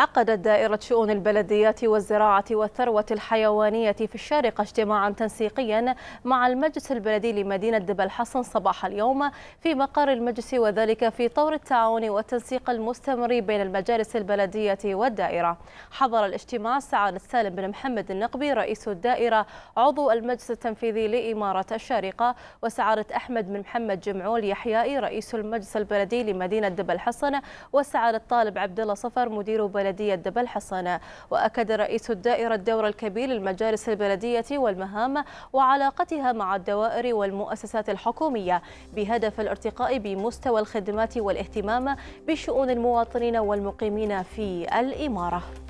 عقدت دائرة شؤون البلديات والزراعة والثروة الحيوانية في الشارقة اجتماعا تنسيقيا مع المجلس البلدي لمدينة دبل حصن صباح اليوم في مقر المجلس وذلك في طور التعاون والتنسيق المستمر بين المجالس البلدية والدائرة حضر الاجتماع سعادة سالم بن محمد النقبي رئيس الدائرة عضو المجلس التنفيذي لإمارة الشارقة وسعادة أحمد بن محمد جمعول يحيائي رئيس المجلس البلدي لمدينة دبل حصن وسعادة طالب عبد الله صفر مدير بلدية بلدية دبل حصانة وأكد رئيس الدائرة الدور الكبير للمجالس البلدية والمهام وعلاقتها مع الدوائر والمؤسسات الحكومية بهدف الارتقاء بمستوى الخدمات والاهتمام بشؤون المواطنين والمقيمين في الإمارة